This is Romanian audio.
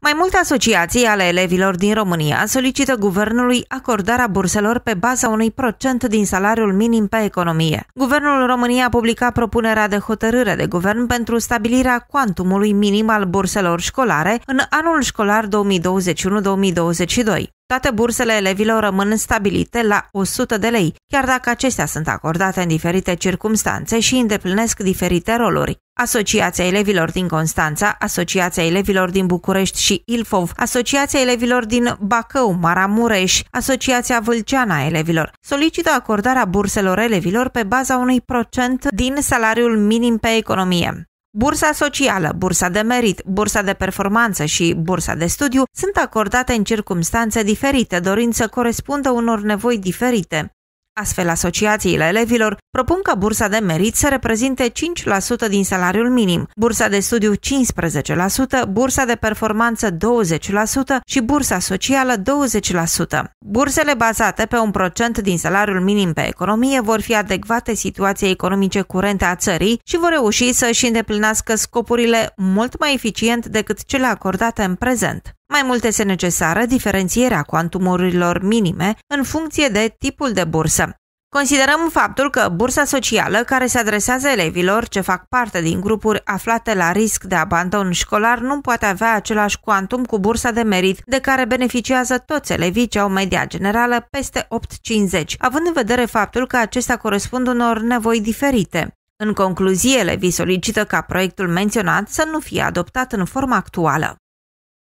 Mai multe asociații ale elevilor din România solicită guvernului acordarea burselor pe baza unui procent din salariul minim pe economie. Guvernul României a publicat propunerea de hotărâre de guvern pentru stabilirea cuantumului minim al burselor școlare în anul școlar 2021-2022. Toate bursele elevilor rămân stabilite la 100 de lei, chiar dacă acestea sunt acordate în diferite circumstanțe și îndeplinesc diferite roluri. Asociația Elevilor din Constanța, Asociația Elevilor din București și Ilfov, Asociația Elevilor din Bacău, Maramureș, Asociația Vâlceana Elevilor solicită acordarea burselor elevilor pe baza unui procent din salariul minim pe economie. Bursa socială, bursa de merit, bursa de performanță și bursa de studiu sunt acordate în circunstanțe diferite, dorind să corespundă unor nevoi diferite. Astfel, asociațiile elevilor propun ca bursa de merit să reprezinte 5% din salariul minim, bursa de studiu 15%, bursa de performanță 20% și bursa socială 20%. Bursele bazate pe un procent din salariul minim pe economie vor fi adecvate situației economice curente a țării și vor reuși să își îndeplinească scopurile mult mai eficient decât cele acordate în prezent. Mai mult este necesară diferențierea cuantumurilor minime în funcție de tipul de bursă. Considerăm faptul că bursa socială care se adresează elevilor ce fac parte din grupuri aflate la risc de abandon școlar nu poate avea același cuantum cu bursa de merit de care beneficiază toți elevii ce au media generală peste 8,50, având în vedere faptul că acestea corespund unor nevoi diferite. În concluzie, elevii solicită ca proiectul menționat să nu fie adoptat în forma actuală.